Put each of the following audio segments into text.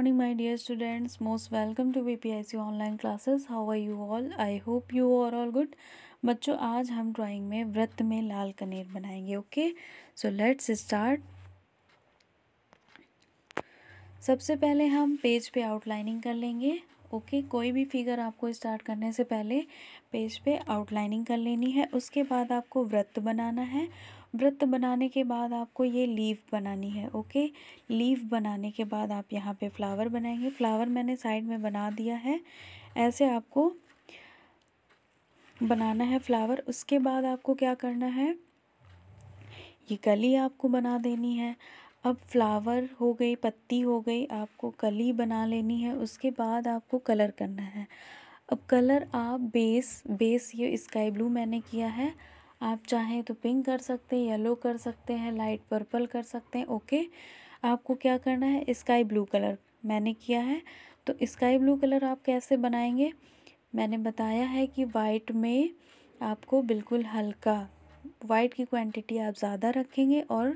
Morning my dear students most welcome to B P S U online classes how I you all I hope you are all good बच्चों आज हम drawing में व्रत में लाल कनेर बनाएंगे ओके सो लेट्स स्टार्ट सबसे पहले हम पेज पे आउटलाइनिंग कर लेंगे ओके okay, कोई भी फिगर आपको स्टार्ट करने से पहले पेज पे आउटलाइनिंग कर लेनी है उसके बाद आपको व्रत बनाना है व्रत बनाने के बाद आपको ये लीव बनानी है ओके okay? बनाने के बाद आप यहाँ पे फ्लावर बनाएंगे फ्लावर मैंने साइड में बना दिया है ऐसे आपको बनाना है फ्लावर उसके बाद आपको क्या करना है ये गली आपको बना देनी है अब फ्लावर हो गई पत्ती हो गई आपको कली बना लेनी है उसके बाद आपको कलर करना है अब कलर आप बेस बेस ये स्काई ब्लू मैंने किया है आप चाहें तो पिंक कर सकते हैं येलो कर सकते हैं लाइट पर्पल कर सकते हैं ओके आपको क्या करना है स्काई ब्लू कलर मैंने किया है तो स्काई ब्लू कलर आप कैसे बनाएंगे मैंने बताया है कि वाइट में आपको बिल्कुल हल्का वाइट की क्वांटिटी आप ज़्यादा रखेंगे और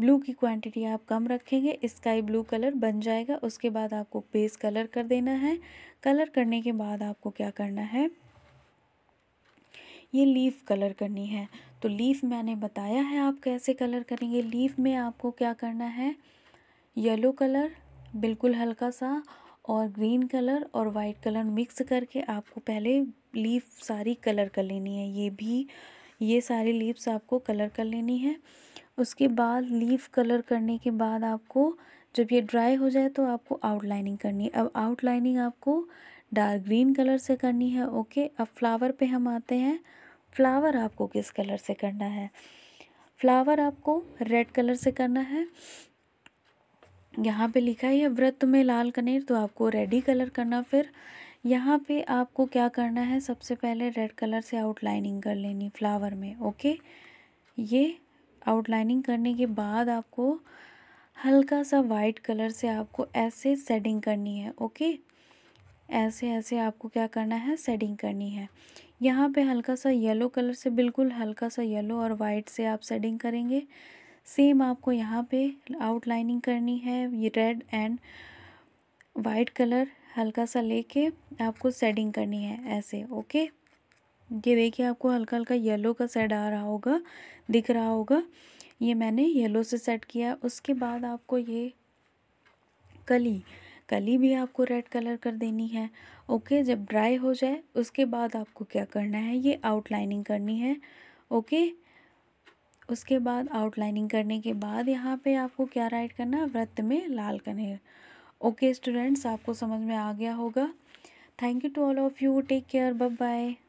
ब्लू की क्वांटिटी आप कम रखेंगे स्काई ब्लू कलर बन जाएगा उसके बाद आपको बेस कलर कर देना है कलर करने के बाद आपको क्या करना है ये लीफ कलर करनी है तो लीफ मैंने बताया है आप कैसे कलर करेंगे लीफ में आपको क्या करना है येलो कलर बिल्कुल हल्का सा और ग्रीन कलर और वाइट कलर मिक्स करके आपको पहले लीफ सारी कलर कर लेनी है ये भी ये सारी लीव्स आपको कलर कर लेनी है उसके बाद लीफ कलर करने के बाद आपको जब ये ड्राई हो जाए तो आपको आउटलाइनिंग करनी है अब आउटलाइनिंग आपको डार्क ग्रीन कलर से करनी है ओके अब फ्लावर पे हम आते हैं फ्लावर आपको किस कलर से करना है फ्लावर आपको रेड कलर से करना है यहाँ पे लिखा है व्रत में लाल कनेर तो आपको रेडी कलर करना फिर यहाँ पे आपको क्या करना है सबसे पहले रेड कलर से आउटलाइनिंग कर लेनी फ्लावर में ओके ये आउटलाइनिंग करने के बाद आपको हल्का सा वाइट कलर से आपको ऐसे सेडिंग करनी है ओके ऐसे ऐसे आपको क्या करना है सेडिंग करनी है यहाँ पे हल्का सा येलो कलर से बिल्कुल हल्का सा येलो और वाइट से आप सेडिंग करेंगे सेम आपको यहाँ पे आउटलाइनिंग करनी है ये रेड एंड वाइट कलर हल्का सा लेके आपको सेडिंग करनी है ऐसे ओके ये देखिए आपको हल्का हल्का येलो का सेट आ रहा होगा दिख रहा होगा ये मैंने येलो से सेट किया उसके बाद आपको ये कली कली भी आपको रेड कलर कर देनी है ओके जब ड्राई हो जाए उसके बाद आपको क्या करना है ये आउटलाइनिंग करनी है ओके उसके बाद आउटलाइनिंग करने के बाद यहाँ पे आपको क्या राइट करना है व्रत में लाल कनेर ओके स्टूडेंट्स आपको समझ में आ गया होगा thank you to all of you take care bye bye